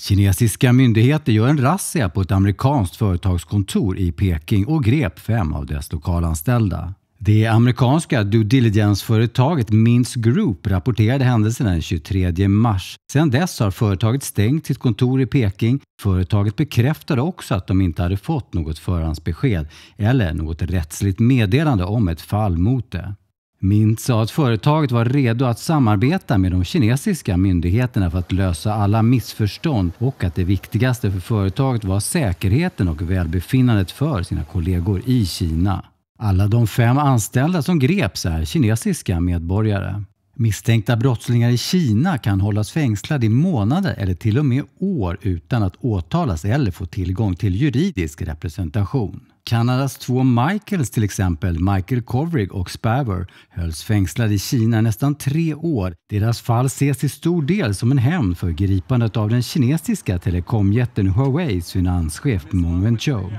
Kinesiska myndigheter gör en razzia på ett amerikanskt företagskontor i Peking och grep fem av dess lokalanställda. Det amerikanska due diligence-företaget Mintz Group rapporterade händelserna den 23 mars. Sedan dess har företaget stängt sitt kontor i Peking. Företaget bekräftade också att de inte hade fått något förhandsbesked eller något rättsligt meddelande om ett fall mot det. Mint sa att företaget var redo att samarbeta med de kinesiska myndigheterna för att lösa alla missförstånd och att det viktigaste för företaget var säkerheten och välbefinnandet för sina kollegor i Kina. Alla de fem anställda som greps är kinesiska medborgare. Misstänkta brottslingar i Kina kan hållas fängslade i månader eller till och med år utan att åtalas eller få tillgång till juridisk representation. Kanadas två Michaels till exempel, Michael Kovrig och Spaver, hölls fängslade i Kina nästan tre år. Deras fall ses till stor del som en hämnd för gripandet av den kinesiska telekomjätten Huaweis finanschef Meng Wanzhou.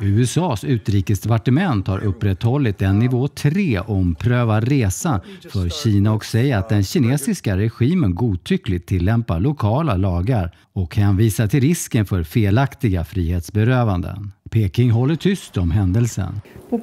USAs utrikesdepartement har upprätthållit en nivå 3 ompröva resa för Kina och säger att den kinesiska regimen godtyckligt tillämpar lokala lagar och hänvisar till risken för felaktiga frihetsberövanden. Peking håller tyst om händelsen. Jag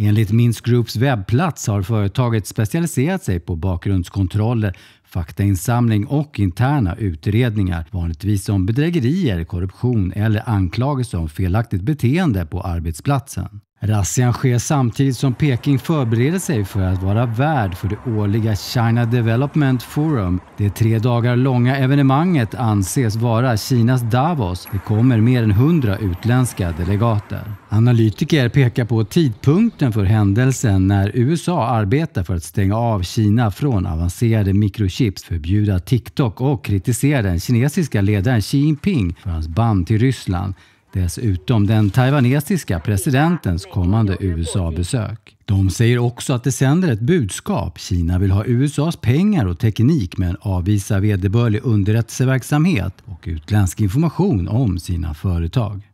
Enligt Minsk Groups webbplats har företaget specialiserat sig på bakgrundskontroller, faktainsamling och interna utredningar, vanligtvis om bedrägerier, korruption eller anklagelser om felaktigt beteende på arbetsplatsen. Razzian sker samtidigt som Peking förbereder sig för att vara värd för det årliga China Development Forum. Det tre dagar långa evenemanget anses vara Kinas Davos. Det kommer mer än 100 utländska delegater. Analytiker pekar på tidpunkten för händelsen när USA arbetar för att stänga av Kina från avancerade mikrochips, förbjuda TikTok och kritisera den kinesiska ledaren Xi Jinping för hans band till Ryssland. Dessutom den taiwanesiska presidentens kommande USA-besök. De säger också att det sänder ett budskap. Kina vill ha USAs pengar och teknik men avvisar vederbörlig underrättelseverksamhet och utländsk information om sina företag.